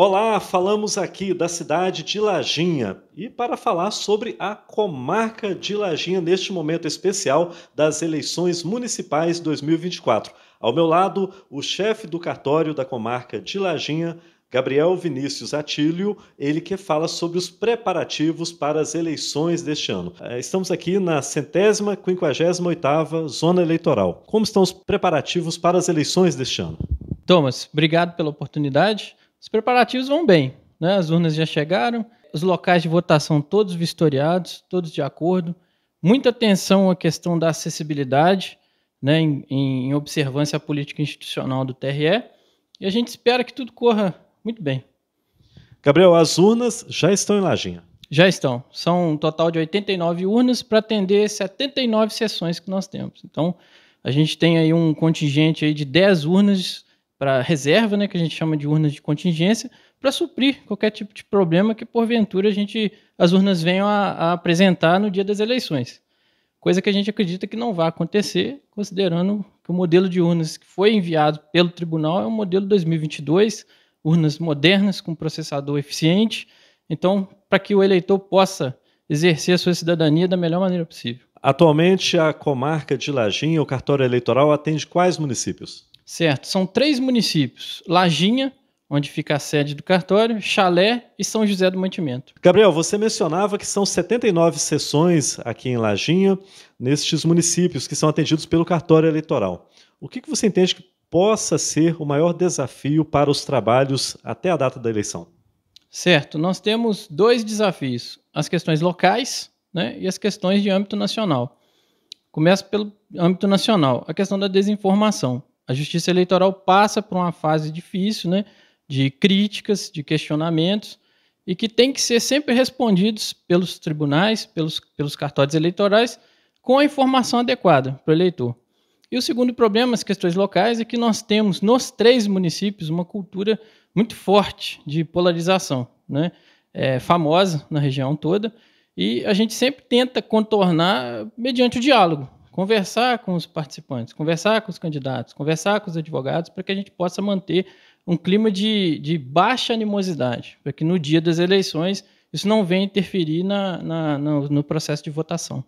Olá, falamos aqui da cidade de Lajinha e para falar sobre a comarca de Lajinha neste momento especial das eleições municipais 2024. Ao meu lado, o chefe do cartório da comarca de Lajinha, Gabriel Vinícius Atílio, ele que fala sobre os preparativos para as eleições deste ano. É, estamos aqui na centésima, quinquagésima oitava zona eleitoral. Como estão os preparativos para as eleições deste ano? Thomas, obrigado pela oportunidade. Os preparativos vão bem, né? As urnas já chegaram, os locais de votação todos vistoriados, todos de acordo. Muita atenção à questão da acessibilidade, né? Em, em observância à política institucional do TRE. E a gente espera que tudo corra muito bem. Gabriel, as urnas já estão em Lajinha. Já estão. São um total de 89 urnas para atender 79 sessões que nós temos. Então, a gente tem aí um contingente aí de 10 urnas para reserva, né, que a gente chama de urnas de contingência, para suprir qualquer tipo de problema que porventura a gente as urnas venham a, a, apresentar no dia das eleições. Coisa que a gente acredita que não vai acontecer, considerando que o modelo de urnas que foi enviado pelo tribunal é um modelo 2022, urnas modernas com processador eficiente. Então, para que o eleitor possa exercer a sua cidadania da melhor maneira possível. Atualmente, a comarca de Lajinha, o cartório eleitoral, atende quais municípios? Certo, são três municípios: Lajinha, onde fica a sede do cartório, Chalé e São José do Mantimento. Gabriel, você mencionava que são 79 sessões aqui em Lajinha, nestes municípios que são atendidos pelo cartório eleitoral. O que, você entende que possa ser o maior desafio para os trabalhos até a data da eleição? Certo, nós temos dois desafios: as questões locais né, e as questões de âmbito nacional. Começo pelo âmbito nacional, a questão da desinformação a justiça eleitoral passa por uma fase difícil, né, de críticas, de questionamentos, e que tem que ser sempre respondidos pelos tribunais, pelos, pelos cartórios eleitorais, com a informação adequada para o eleitor. E o segundo problema, as questões locais, é que nós temos nos três municípios uma cultura muito forte de polarização, né? É, famosa na região toda, e a gente sempre tenta contornar mediante o diálogo conversar com os participantes, conversar com os candidatos, conversar com os advogados, para que a gente possa manter um clima de, de baixa animosidade, para que no dia das eleições isso não venha interferir na, na, no, no processo de votação.